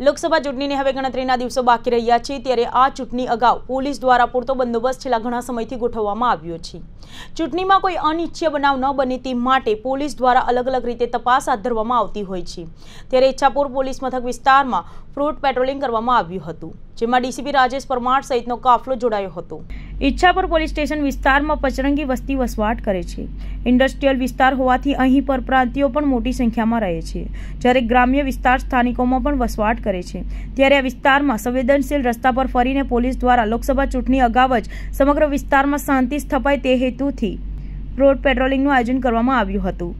લોકસભા ચૂંટણીની હવે ગણતરીના દિવસો બાકી રહ્યા છે ત્યારે આ ચૂંટણી અગાઉ પોલીસ દ્વારા પૂરતો બંદોબસ્ત છેલ્લા ઘણા સમયથી ગોઠવવામાં આવ્યો છે ચૂંટણીમાં કોઈ અનિચ્છ્ય બનાવ ન બને તે માટે પોલીસ દ્વારા અલગ અલગ રીતે તપાસ હાથ ધરવામાં આવતી હોય છે ત્યારે ઈચ્છાપુર પોલીસ મથક વિસ્તારમાં ફ્રૂટ પેટ્રોલિંગ કરવામાં આવ્યું હતું જેમાં ડીસીપી રાજેશ પરમાર સહિતનો કાફલો જોડાયો હતો ઈચ્છાપુર પોલીસ સ્ટેશન વિસ્તારમાં પચરંગી વસ્તી વસવાટ કરે છે ઇન્ડસ્ટ્રીયલ વિસ્તાર હોવાથી અહીં પરપ્રાંતિઓ પણ મોટી સંખ્યામાં રહે છે જ્યારે ગ્રામ્ય વિસ્તાર સ્થાનિકોમાં પણ વસવાટ કરે છે ત્યારે આ વિસ્તારમાં સંવેદનશીલ રસ્તા પર ફરીને પોલીસ દ્વારા લોકસભા ચૂંટણી અગાઉ જ સમગ્ર વિસ્તારમાં શાંતિ સ્થપાય તે હેતુથી રોડ પેટ્રોલિંગનું આયોજન કરવામાં આવ્યું હતું